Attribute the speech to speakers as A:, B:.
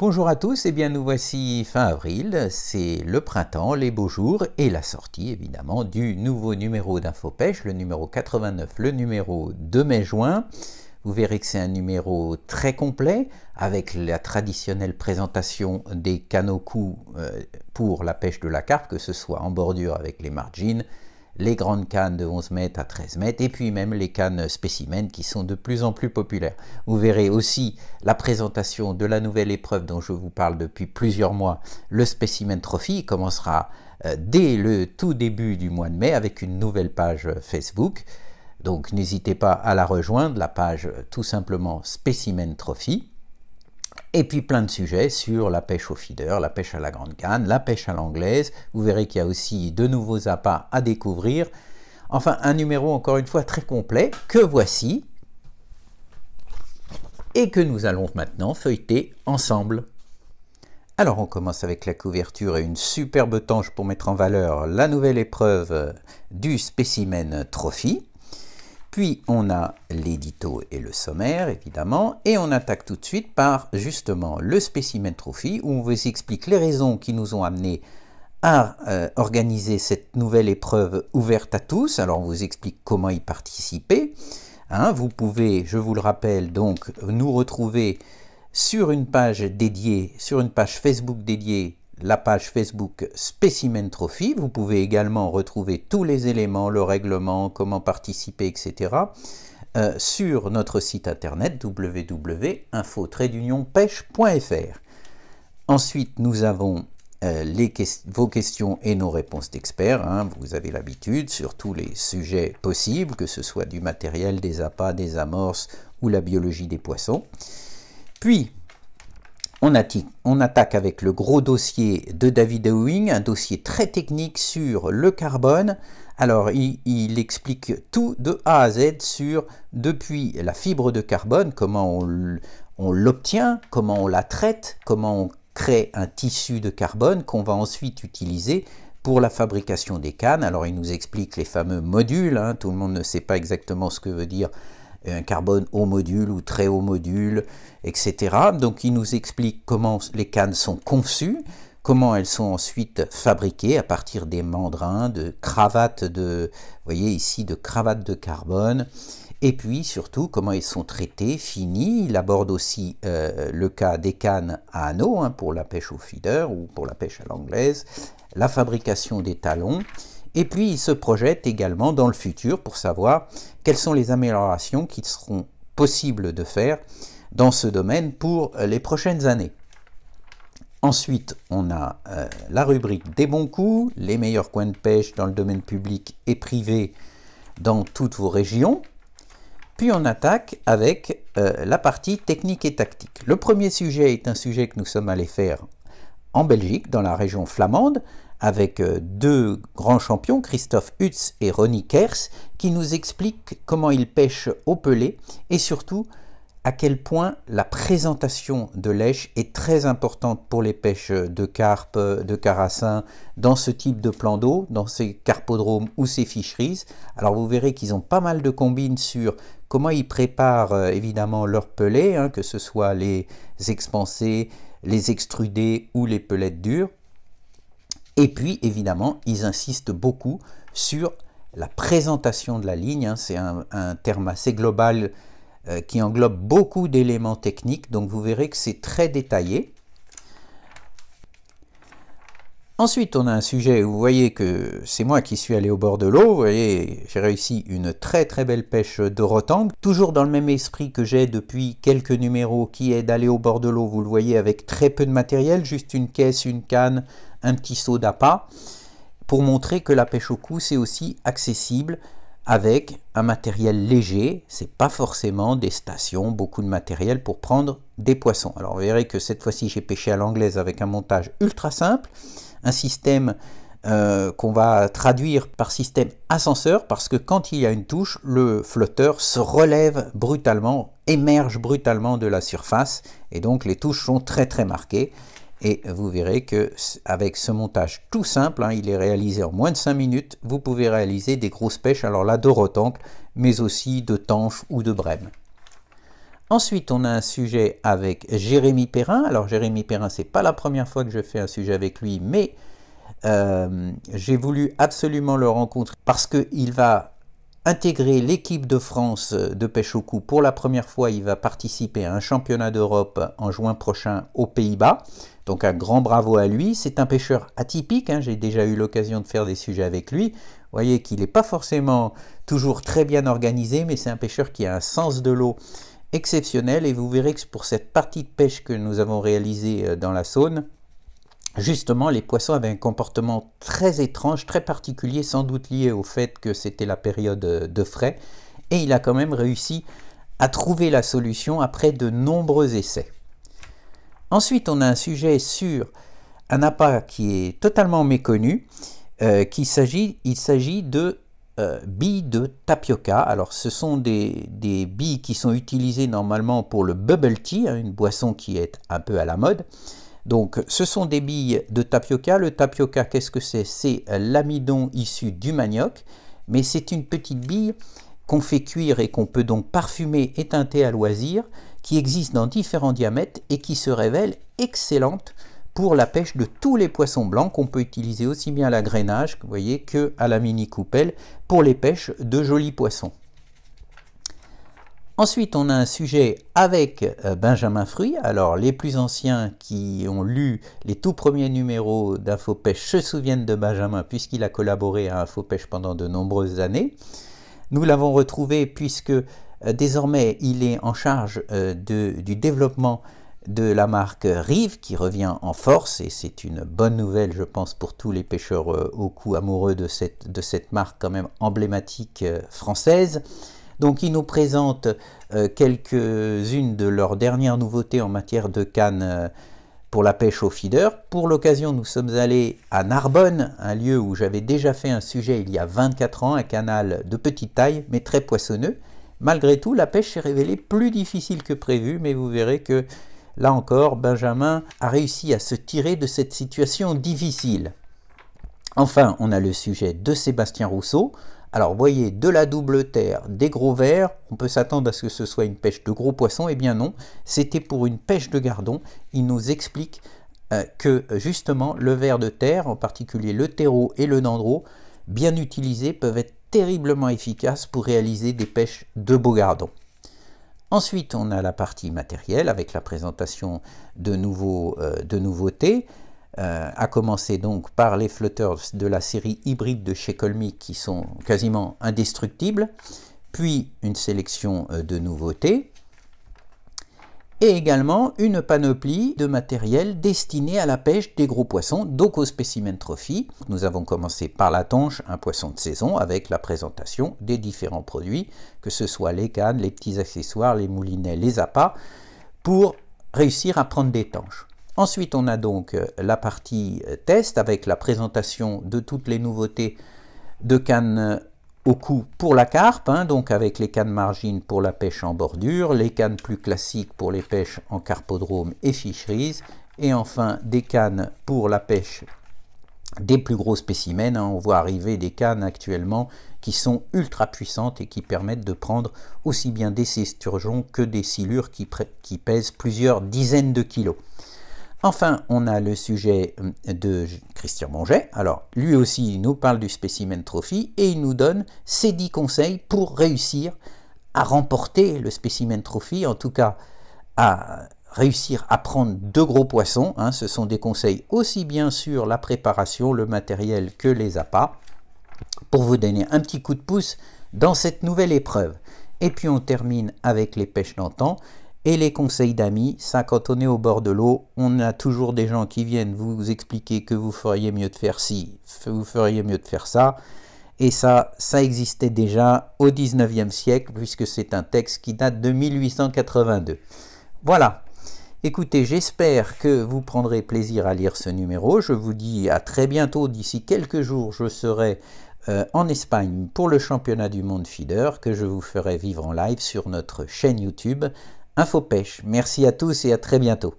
A: Bonjour à tous, et eh bien nous voici fin avril, c'est le printemps, les beaux jours et la sortie évidemment du nouveau numéro d'InfoPêche, le numéro 89, le numéro de mai-juin. Vous verrez que c'est un numéro très complet avec la traditionnelle présentation des canaux coups euh, pour la pêche de la carpe, que ce soit en bordure avec les margines, les grandes cannes de 11 mètres à 13 mètres, et puis même les cannes spécimens qui sont de plus en plus populaires. Vous verrez aussi la présentation de la nouvelle épreuve dont je vous parle depuis plusieurs mois, le spécimen trophy, commencera euh, dès le tout début du mois de mai avec une nouvelle page Facebook. Donc n'hésitez pas à la rejoindre, la page euh, tout simplement Spécimen Trophy. Et puis plein de sujets sur la pêche au feeder, la pêche à la grande canne, la pêche à l'anglaise. Vous verrez qu'il y a aussi de nouveaux appâts à découvrir. Enfin, un numéro encore une fois très complet que voici et que nous allons maintenant feuilleter ensemble. Alors on commence avec la couverture et une superbe tanche pour mettre en valeur la nouvelle épreuve du spécimen Trophy. Puis on a l'édito et le sommaire, évidemment, et on attaque tout de suite par justement le spécimen trophy, où on vous explique les raisons qui nous ont amenés à euh, organiser cette nouvelle épreuve ouverte à tous. Alors on vous explique comment y participer. Hein. vous pouvez, je vous le rappelle, donc nous retrouver sur une page dédiée, sur une page Facebook dédiée la page Facebook Spécimen Trophy. Vous pouvez également retrouver tous les éléments, le règlement, comment participer, etc. Euh, sur notre site internet wwwinfo Ensuite, nous avons euh, vos questions et nos réponses d'experts. Hein. vous avez l'habitude sur tous les sujets possibles, que ce soit du matériel, des appâts, des amorces ou la biologie des poissons. Puis, on, attaque, avec le gros dossier de David Ewing, un dossier très technique sur le carbone. Alors, il, explique tout de A à Z sur, depuis la fibre de carbone, comment on, l'obtient, comment on la traite, comment on crée un tissu de carbone qu'on va ensuite utiliser pour la fabrication des cannes. Alors il nous explique les fameux modules, hein, tout le monde ne sait pas exactement ce que veut dire un carbone haut module ou très haut module, etc. Donc il nous explique comment les cannes sont conçues, comment elles sont ensuite fabriquées à partir des mandrins, de cravates de, voyez ici, de cravates de carbone, et puis surtout comment elles sont traitées, finies. Il aborde aussi euh, le cas des cannes à anneaux hein, pour la pêche au feeder ou pour la pêche à l'anglaise, la fabrication des talons, et puis il se projette également dans le futur pour savoir quelles sont les améliorations qui seront possibles de faire dans ce domaine pour les prochaines années. Ensuite, on a euh, la rubrique des bons coups, les meilleurs coins de pêche dans le domaine public et privé dans toutes vos régions. Puis on attaque avec euh, la partie technique et tactique. Le premier sujet est un sujet que nous sommes allés faire en Belgique, dans la région flamande, avec euh, deux grands champions, Christophe Hutz et Ronnie Kers, qui nous expliquent comment ils pêchent au pelé et surtout à quel point la présentation de lèche est très importante pour les pêches de carpe, de carassin, dans ce type de plan d'eau, dans ces carpodromes ou ces ficheries. Alors vous verrez qu'ils ont pas mal de combines sur comment ils préparent euh, évidemment leur pelés, hein, que ce soit les expansés, les extrudés ou les pelettes dures. Et puis, évidemment, ils insistent beaucoup sur la présentation de la ligne. Hein. C'est un, terme assez global euh, qui englobe beaucoup d'éléments techniques. Donc, vous verrez que c'est très détaillé. Ensuite, on a un sujet où vous voyez que c'est moi qui suis allé au bord de l'eau. Vous voyez, j'ai réussi une très très belle pêche de rotangle. Toujours dans le même esprit que j'ai depuis quelques numéros qui est d'aller au bord de l'eau. Vous le voyez avec très peu de matériel, juste une caisse, une canne, un petit saut d'appât pour montrer que la pêche au cou c'est aussi accessible avec un matériel léger, c'est pas forcément des stations, beaucoup de matériel pour prendre des poissons. Alors vous verrez que cette fois-ci j'ai pêché à l'anglaise avec un montage ultra simple, un système euh, qu'on va traduire par système ascenseur parce que quand il y a une touche, le flotteur se relève brutalement, émerge brutalement de la surface et donc les touches sont très très marquées. Et vous verrez que ce montage tout simple, hein, il est réalisé en moins de 5 minutes, vous pouvez réaliser des grosses pêches, alors là de mais aussi de tanche ou de brème. Ensuite, on a un sujet avec Jérémy Perrin. Alors Jérémy Perrin, c'est pas la première fois que je fais un sujet avec lui, mais euh, j'ai voulu absolument le rencontrer parce qu'il va intégrer l'équipe de France de pêche au coup. Pour la première fois, il va participer à un championnat d'Europe en juin prochain aux Pays-Bas. Donc un grand bravo à lui. C'est un pêcheur atypique. Hein. J'ai déjà eu l'occasion de faire des sujets avec lui. Vous voyez qu'il n'est pas forcément toujours très bien organisé, mais c'est un pêcheur qui a un sens de l'eau exceptionnel. Et vous verrez que pour cette partie de pêche que nous avons réalisée euh, dans la Saône, justement, les poissons avaient un comportement très étrange, très particulier, sans doute lié au fait que c'était la période euh, de frais. Et il a quand même réussi à trouver la solution après de nombreux essais. Ensuite, on a un sujet sur un appât qui est totalement méconnu, euh, s'agit, il s'agit de euh, billes de tapioca. Alors, ce sont des, billes qui sont utilisées normalement pour le bubble tea, hein, une boisson qui est un peu à la mode. Donc, ce sont des billes de tapioca. Le tapioca, qu'est-ce que c'est C'est l'amidon issu du manioc, mais c'est une petite bille qu'on fait cuire et qu'on peut donc parfumer et teinter à loisir, qui existe dans différents diamètres et qui se révèle excellente pour la pêche de tous les poissons blancs qu'on peut utiliser aussi bien à la vous voyez, que à la mini coupelle pour les pêches de jolis poissons. Ensuite, on a un sujet avec euh, Benjamin Fruit. Alors, les plus anciens qui ont lu les tout premiers numéros d'Infopêche se souviennent de Benjamin puisqu'il a collaboré à Infopêche pendant de nombreuses années. Nous l'avons retrouvé puisque euh, désormais il est en charge euh, du développement de la marque Rive qui revient en force et c'est une bonne nouvelle je pense pour tous les pêcheurs euh, au cou amoureux de cette, de cette marque quand même emblématique française. Donc il nous présente quelques-unes de leurs dernières nouveautés en matière de canne pour la pêche au feeder. Pour l'occasion, nous sommes allés à Narbonne, un lieu où j'avais déjà fait un sujet il y a 24 ans, un canal de petite taille mais très poissonneux. Malgré tout, la pêche s'est révélée plus difficile que prévu, mais vous verrez que là encore, Benjamin a réussi à se tirer de cette situation difficile. Enfin, on a le sujet de Sébastien Rousseau, alors voyez, de la double terre, des gros vers, on peut s'attendre à ce que ce soit une pêche de gros poissons, et eh bien non, c'était pour une pêche de gardon. Il nous explique euh, que euh, justement le ver de terre, en particulier le terreau et le dendro, bien utilisés, peuvent être terriblement efficaces pour réaliser des pêches de beaux gardons. Ensuite, on a la partie matérielle avec la présentation de, nouveaux, euh, de nouveautés. Euh, à commencer donc par les flotteurs de la série hybride de chez Colmy qui sont quasiment indestructibles, puis une sélection euh, de nouveautés, et également une panoplie de matériel destiné à la pêche des gros poissons, donc aux spécimens trophies. Nous avons commencé par la tanche, un poisson de saison, avec la présentation des différents produits, que ce soit les cannes, les petits accessoires, les moulinets, les appâts, pour réussir à prendre des tanches. Ensuite, on a donc euh, la partie euh, test avec la présentation de toutes les nouveautés de cannes euh, au cou pour la carpe, hein, donc avec les cannes margines pour la pêche en bordure, les cannes plus classiques pour les pêches en carpodrome et ficheries, et enfin des cannes pour la pêche des plus gros spécimens. Hein. on voit arriver des cannes actuellement qui sont ultra puissantes et qui permettent de prendre aussi bien des cesturgeons que des silures qui pèsent plusieurs dizaines de kilos. Enfin, on a le sujet euh, de Christian Monget. Alors, lui aussi, il nous parle du spécimen trophy et il nous donne ses 10 conseils pour réussir à remporter le spécimen trophy, en tout cas à réussir à prendre deux gros poissons. Hein. Ce sont des conseils aussi bien sur la préparation, le matériel que les appâts, pour vous donner un petit coup de pouce dans cette nouvelle épreuve. Et puis on termine avec les pêches d'antan et les conseils d'amis. Ça, quand on est au bord de l'eau, on a toujours des gens qui viennent vous expliquer que vous feriez mieux de faire ci, vous feriez mieux de faire ça. Et ça, ça existait déjà au 19e siècle, puisque c'est un texte qui date de 1882. Voilà. Écoutez, j'espère que vous prendrez plaisir à lire ce numéro. Je vous dis à très bientôt. D'ici quelques jours, je serai euh, en Espagne pour le championnat du monde feeder que je vous ferai vivre en live sur notre chaîne YouTube pêche. Merci à tous et à très bientôt.